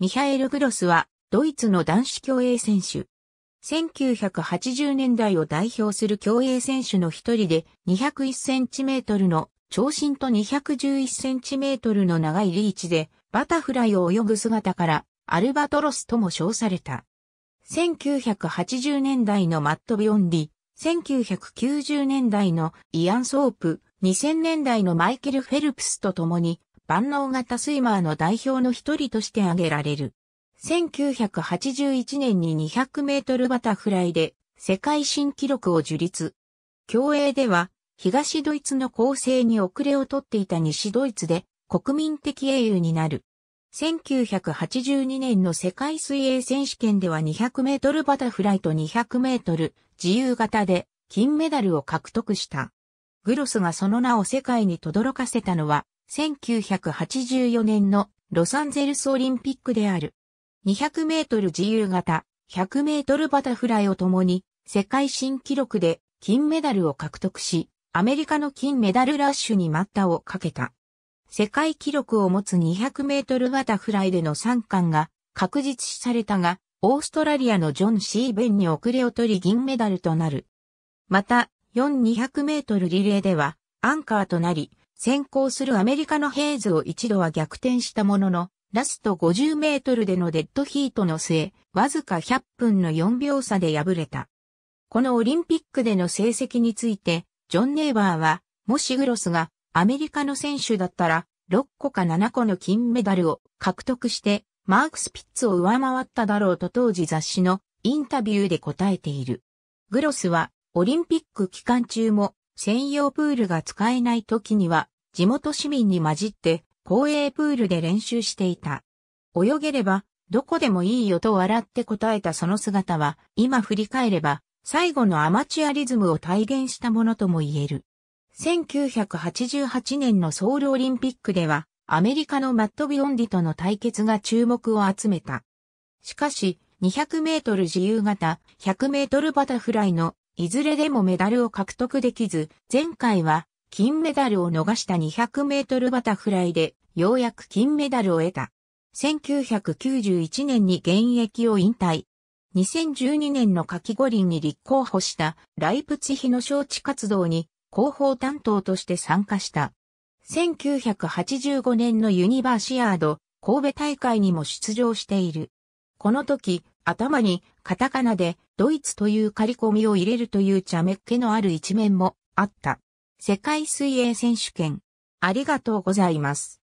ミハエル・グロスは、ドイツの男子競泳選手。1980年代を代表する競泳選手の一人で、201センチメートルの長身と211センチメートルの長いリーチで、バタフライを泳ぐ姿から、アルバトロスとも称された。1980年代のマット・ビオンディ、1990年代のイアン・ソープ、2000年代のマイケル・フェルプスと共に、万能型スイマーの代表の一人として挙げられる。1981年に200メートルバタフライで世界新記録を樹立。競泳では東ドイツの構成に遅れをとっていた西ドイツで国民的英雄になる。1982年の世界水泳選手権では200メートルバタフライと200メートル自由形で金メダルを獲得した。グロスがその名を世界に轟かせたのは1984年のロサンゼルスオリンピックである。200メートル自由形、100メートルバタフライを共に世界新記録で金メダルを獲得し、アメリカの金メダルラッシュに待ったをかけた。世界記録を持つ200メートルバタフライでの3冠が確実視されたが、オーストラリアのジョン・シーベンに遅れを取り銀メダルとなる。また、4200メートルリレーではアンカーとなり、先行するアメリカのヘイズを一度は逆転したものの、ラスト50メートルでのデッドヒートの末、わずか100分の4秒差で敗れた。このオリンピックでの成績について、ジョン・ネイバーは、もしグロスがアメリカの選手だったら、6個か7個の金メダルを獲得して、マーク・スピッツを上回っただろうと当時雑誌のインタビューで答えている。グロスは、オリンピック期間中も専用プールが使えない時には、地元市民に混じって公営プールで練習していた。泳げれば、どこでもいいよと笑って答えたその姿は、今振り返れば、最後のアマチュアリズムを体現したものとも言える。1988年のソウルオリンピックでは、アメリカのマット・ビオンディとの対決が注目を集めた。しかし、200メートル自由形、100メートルバタフライのいずれでもメダルを獲得できず、前回は金メダルを逃した200メートルバタフライでようやく金メダルを得た。1991年に現役を引退。2012年の夏季五輪に立候補したライプツヒの招致活動に広報担当として参加した。1985年のユニバーシアード神戸大会にも出場している。この時、頭にカタカナでドイツという仮込みを入れるという茶目っ気のある一面もあった。世界水泳選手権。ありがとうございます。